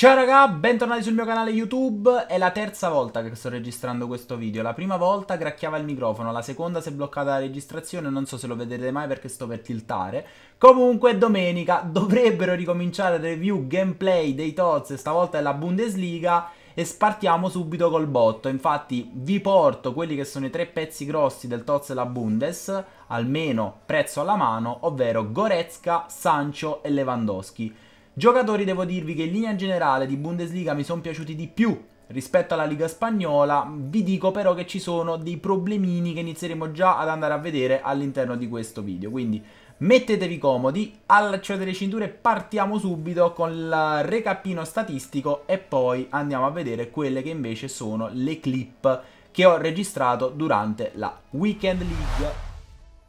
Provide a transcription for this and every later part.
Ciao raga, bentornati sul mio canale YouTube, è la terza volta che sto registrando questo video, la prima volta gracchiava il microfono, la seconda si è bloccata la registrazione, non so se lo vedrete mai perché sto per tiltare, comunque domenica dovrebbero ricominciare le review gameplay dei Toz, stavolta è la Bundesliga e spartiamo subito col botto, infatti vi porto quelli che sono i tre pezzi grossi del Toz e la Bundes, almeno prezzo alla mano, ovvero Goretzka, Sancho e Lewandowski. Giocatori devo dirvi che in linea generale di Bundesliga mi sono piaciuti di più rispetto alla Liga Spagnola, vi dico però che ci sono dei problemini che inizieremo già ad andare a vedere all'interno di questo video, quindi mettetevi comodi, allacciate le cinture e partiamo subito con il recapino statistico e poi andiamo a vedere quelle che invece sono le clip che ho registrato durante la Weekend League.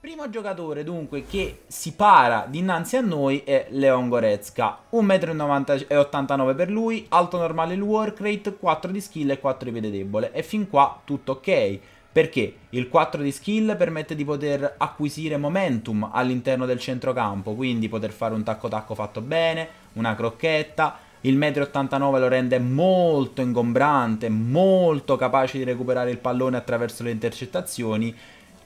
Primo giocatore dunque che si para dinanzi a noi è Leon Goretzka, 1,89 m per lui, alto normale il work rate, 4 di skill e 4 di piede debole e fin qua tutto ok. Perché il 4 di skill permette di poter acquisire momentum all'interno del centrocampo, quindi poter fare un tacco tacco fatto bene, una crocchetta, il 1,89 m lo rende molto ingombrante, molto capace di recuperare il pallone attraverso le intercettazioni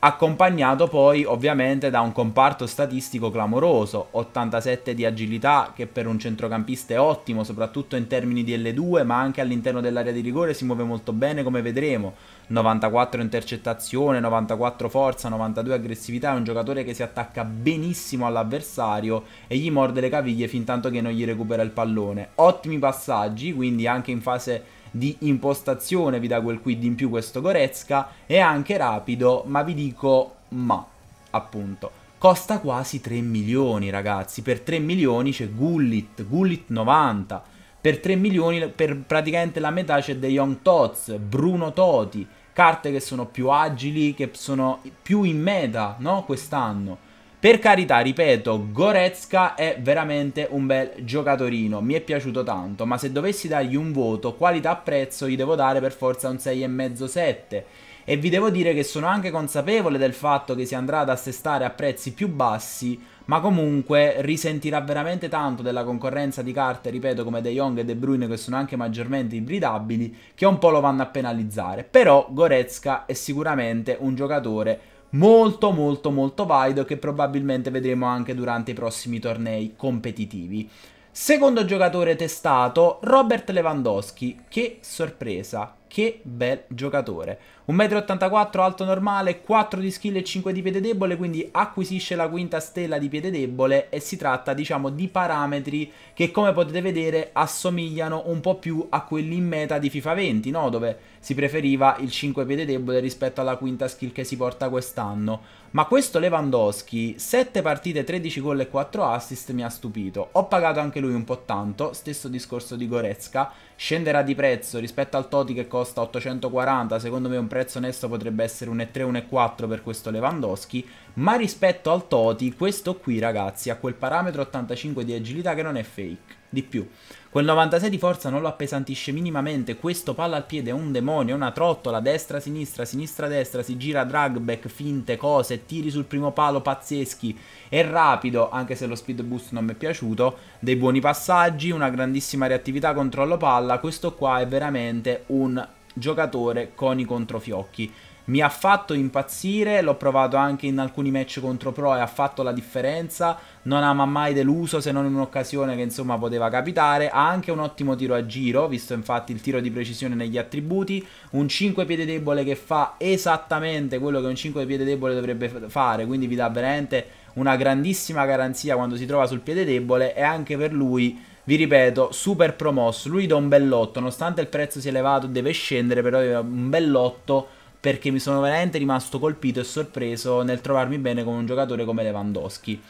accompagnato poi ovviamente da un comparto statistico clamoroso, 87 di agilità che per un centrocampista è ottimo, soprattutto in termini di L2, ma anche all'interno dell'area di rigore si muove molto bene come vedremo, 94 intercettazione, 94 forza, 92 aggressività, è un giocatore che si attacca benissimo all'avversario e gli morde le caviglie fin tanto che non gli recupera il pallone. Ottimi passaggi, quindi anche in fase di impostazione vi dà quel quid in più questo Goretzka, è anche rapido, ma vi dico ma, appunto. Costa quasi 3 milioni, ragazzi. Per 3 milioni c'è Gullit, Gullit 90. Per 3 milioni, per praticamente la metà c'è De Jong Tots, Bruno Toti, carte che sono più agili, che sono più in meta, no? Quest'anno per carità, ripeto, Goretzka è veramente un bel giocatorino, mi è piaciuto tanto, ma se dovessi dargli un voto, qualità-prezzo, gli devo dare per forza un 6,5-7 e vi devo dire che sono anche consapevole del fatto che si andrà ad assestare a prezzi più bassi, ma comunque risentirà veramente tanto della concorrenza di carte, ripeto, come De Jong e De Bruyne che sono anche maggiormente ibridabili, che un po' lo vanno a penalizzare. Però Goretzka è sicuramente un giocatore molto molto molto valido che probabilmente vedremo anche durante i prossimi tornei competitivi. Secondo giocatore testato, Robert Lewandowski. Che sorpresa, che bel giocatore. 1,84 m alto normale, 4 di skill e 5 di piede debole, quindi acquisisce la quinta stella di piede debole e si tratta diciamo di parametri che come potete vedere assomigliano un po' più a quelli in meta di FIFA 20, no? dove si preferiva il 5 piede debole rispetto alla quinta skill che si porta quest'anno. Ma questo Lewandowski, 7 partite, 13 gol e 4 assist mi ha stupito. Ho pagato anche lui un po' tanto, stesso discorso di Goretzka, scenderà di prezzo rispetto al Toti che costa 840, secondo me un prezzo onesto potrebbe essere 1,3, 1,4 per questo Lewandowski, ma rispetto al Toti, questo qui ragazzi ha quel parametro 85 di agilità che non è fake, di più. Quel 96 di forza non lo appesantisce minimamente, questo palla al piede è un demonio, è una trottola, destra-sinistra, sinistra-destra, si gira drag back, finte, cose, tiri sul primo palo pazzeschi, è rapido, anche se lo speed boost non mi è piaciuto, dei buoni passaggi, una grandissima reattività, controllo palla, questo qua è veramente un giocatore con i controfiocchi. Mi ha fatto impazzire, l'ho provato anche in alcuni match contro pro e ha fatto la differenza. Non ha mai deluso se non in un'occasione che insomma poteva capitare. Ha anche un ottimo tiro a giro, visto infatti il tiro di precisione negli attributi. Un 5 piede debole che fa esattamente quello che un 5 piede debole dovrebbe fare, quindi vi dà veramente una grandissima garanzia quando si trova sul piede debole e anche per lui vi ripeto, super promosso. Lui da un bellotto, nonostante il prezzo sia elevato, deve scendere, però è un bellotto perché mi sono veramente rimasto colpito e sorpreso nel trovarmi bene con un giocatore come Lewandowski.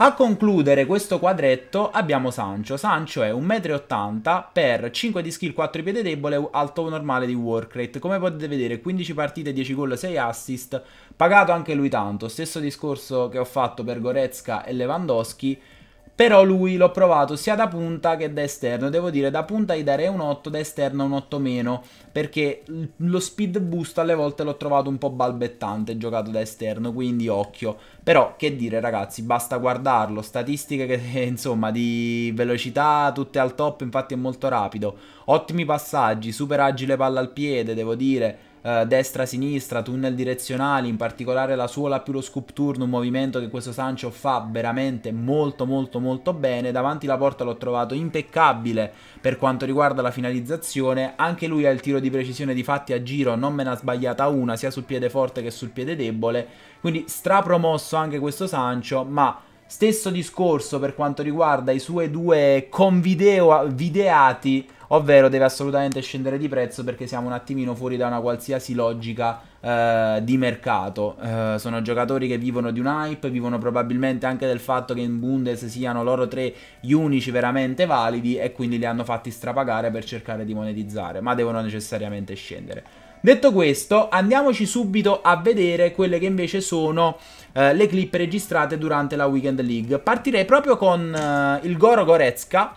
A concludere questo quadretto abbiamo Sancho. Sancho è 1,80m per 5 di skill, 4 di piede debole, alto normale di work rate. Come potete vedere, 15 partite, 10 gol, 6 assist. Pagato anche lui tanto. Stesso discorso che ho fatto per Goretzka e Lewandowski. Però lui l'ho provato sia da punta che da esterno. Devo dire, da punta gli darei un 8, da esterno un 8 meno. Perché lo speed boost alle volte l'ho trovato un po' balbettante giocato da esterno, quindi occhio. Però, che dire ragazzi, basta guardarlo. Statistiche che, insomma, di velocità tutte al top, infatti è molto rapido. Ottimi passaggi, super agile palla al piede, devo dire eh, destra-sinistra, tunnel direzionali, in particolare la suola più lo scoop turn, un movimento che questo Sancho fa veramente molto molto molto bene, davanti la porta l'ho trovato impeccabile per quanto riguarda la finalizzazione, anche lui ha il tiro di precisione di fatti a giro, non me ne ha sbagliata una sia sul piede forte che sul piede debole, quindi strapromosso anche questo Sancho, ma... Stesso discorso per quanto riguarda i suoi due convideati ovvero deve assolutamente scendere di prezzo perché siamo un attimino fuori da una qualsiasi logica eh, di mercato. Eh, sono giocatori che vivono di un hype, vivono probabilmente anche del fatto che in Bundes siano loro tre gli unici veramente validi e quindi li hanno fatti strapagare per cercare di monetizzare, ma devono necessariamente scendere. Detto questo, andiamoci subito a vedere quelle che invece sono eh, le clip registrate durante la Weekend League. Partirei proprio con eh, il Goro Goretzka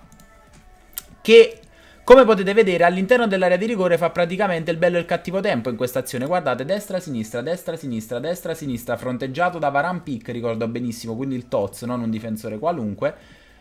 che come potete vedere all'interno dell'area di rigore fa praticamente il bello e il cattivo tempo in questa azione, guardate destra, sinistra, destra, sinistra, destra, sinistra, fronteggiato da Varan Pick, ricordo benissimo, quindi il Toz, non un difensore qualunque,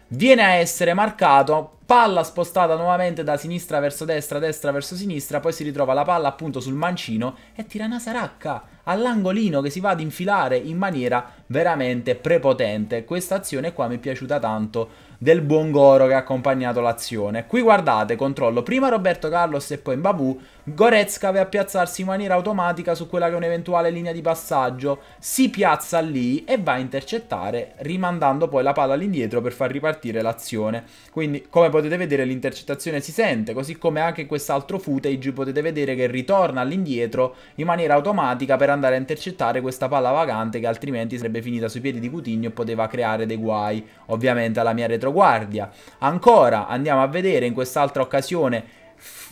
viene a essere marcato, palla spostata nuovamente da sinistra verso destra, destra verso sinistra, poi si ritrova la palla appunto sul mancino e tira una saracca all'angolino che si va ad infilare in maniera veramente prepotente. Questa azione qua mi è piaciuta tanto del buon Goro che ha accompagnato l'azione. Qui guardate, controllo prima Roberto Carlos e poi Mbabu, Goretzka va a piazzarsi in maniera automatica su quella che è un'eventuale linea di passaggio, si piazza lì e va a intercettare rimandando poi la palla all'indietro per far ripartire l'azione. Quindi come potete vedere l'intercettazione si sente, così come anche in quest'altro footage potete vedere che ritorna all'indietro in maniera automatica per andare a intercettare questa palla vagante che altrimenti sarebbe finita sui piedi di Coutinho e poteva creare dei guai ovviamente alla mia retro retroguardia. Ancora andiamo a vedere in quest'altra occasione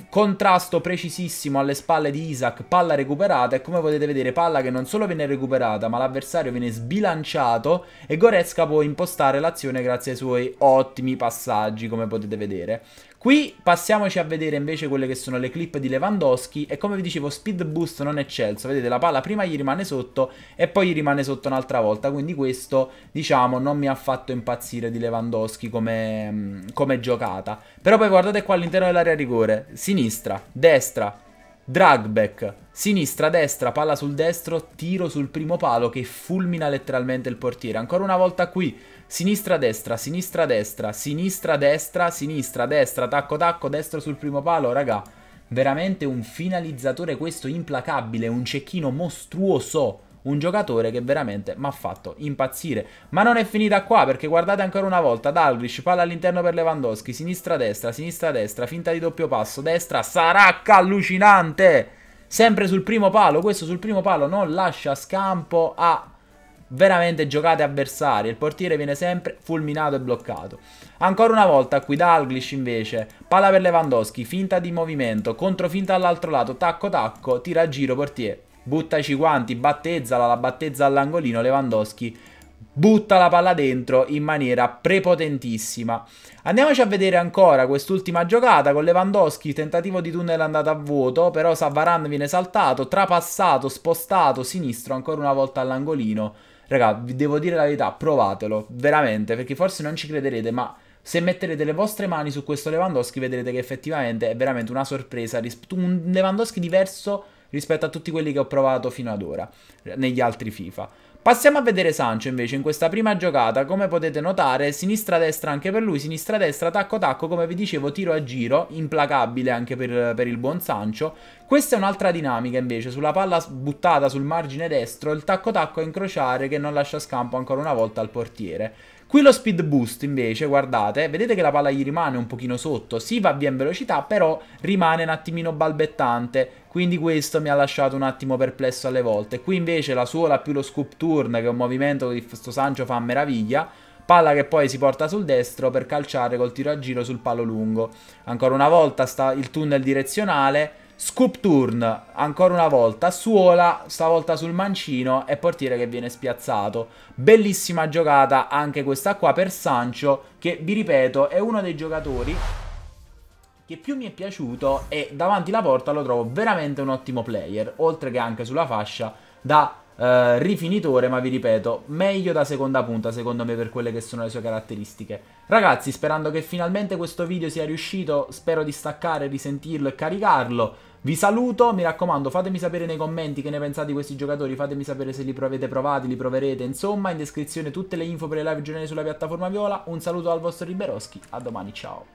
contrasto precisissimo alle spalle di Isaac, palla recuperata e come potete vedere palla che non solo viene recuperata ma l'avversario viene sbilanciato e Goretzka può impostare l'azione grazie ai suoi ottimi passaggi come potete vedere. Qui passiamoci a vedere invece quelle che sono le clip di Lewandowski e come vi dicevo speed boost non eccelso, vedete la palla prima gli rimane sotto e poi gli rimane sotto un'altra volta, quindi questo diciamo non mi ha fatto impazzire di Lewandowski come, mm, come giocata. Però poi guardate qua all'interno dell'area rigore, sinistra, destra, Dragback, sinistra, destra, palla sul destro, tiro sul primo palo che fulmina letteralmente il portiere. Ancora una volta qui, sinistra, destra, sinistra, destra, sinistra, destra, sinistra, destra, tacco, tacco, destro sul primo palo, raga. Veramente un finalizzatore questo implacabile, un cecchino mostruoso un giocatore che veramente mi ha fatto impazzire. Ma non è finita qua perché guardate ancora una volta, Dalglish, palla all'interno per Lewandowski, sinistra-destra, sinistra-destra, finta di doppio passo, destra, Saracca allucinante! Sempre sul primo palo, questo sul primo palo non lascia scampo a veramente giocate avversarie. Il portiere viene sempre fulminato e bloccato. Ancora una volta qui Dalglish invece, palla per Lewandowski, finta di movimento, controfinta all'altro lato, tacco tacco, tira a giro portiere buttaci i guanti, battezzala, la battezza all'angolino, Lewandowski butta la palla dentro in maniera prepotentissima. Andiamoci a vedere ancora quest'ultima giocata con Lewandowski, tentativo di tunnel andato a vuoto, però Savaran viene saltato, trapassato, spostato, sinistro ancora una volta all'angolino. Raga, vi devo dire la verità, provatelo, veramente, perché forse non ci crederete, ma se metterete le vostre mani su questo Lewandowski vedrete che effettivamente è veramente una sorpresa, un Lewandowski diverso rispetto a tutti quelli che ho provato fino ad ora negli altri FIFA. Passiamo a vedere Sancho invece in questa prima giocata, come potete notare, sinistra-destra anche per lui, sinistra-destra, tacco-tacco, come vi dicevo, tiro a giro, implacabile anche per, per il buon Sancho. Questa è un'altra dinamica invece, sulla palla buttata sul margine destro, il tacco-tacco a incrociare che non lascia scampo ancora una volta al portiere. Qui lo speed boost invece, guardate, vedete che la palla gli rimane un pochino sotto, si va via in velocità, però rimane un attimino balbettante, quindi questo mi ha lasciato un attimo perplesso alle volte. Qui invece la sola più lo scoop turn, che è un movimento che questo Sancho fa a meraviglia, palla che poi si porta sul destro per calciare col tiro a giro sul palo lungo. Ancora una volta sta il tunnel direzionale, Scoop turn, ancora una volta, suola, stavolta sul mancino e portiere che viene spiazzato. Bellissima giocata anche questa qua per Sancho, che vi ripeto è uno dei giocatori che più mi è piaciuto e davanti la porta lo trovo veramente un ottimo player, oltre che anche sulla fascia da eh, rifinitore, ma vi ripeto, meglio da seconda punta secondo me per quelle che sono le sue caratteristiche. Ragazzi, sperando che finalmente questo video sia riuscito, spero di staccare, risentirlo e caricarlo. Vi saluto, mi raccomando fatemi sapere nei commenti che ne pensate di questi giocatori, fatemi sapere se li avete provati, li proverete, insomma in descrizione tutte le info per le live giornali sulla piattaforma Viola, un saluto dal vostro Riberoschi, a domani, ciao!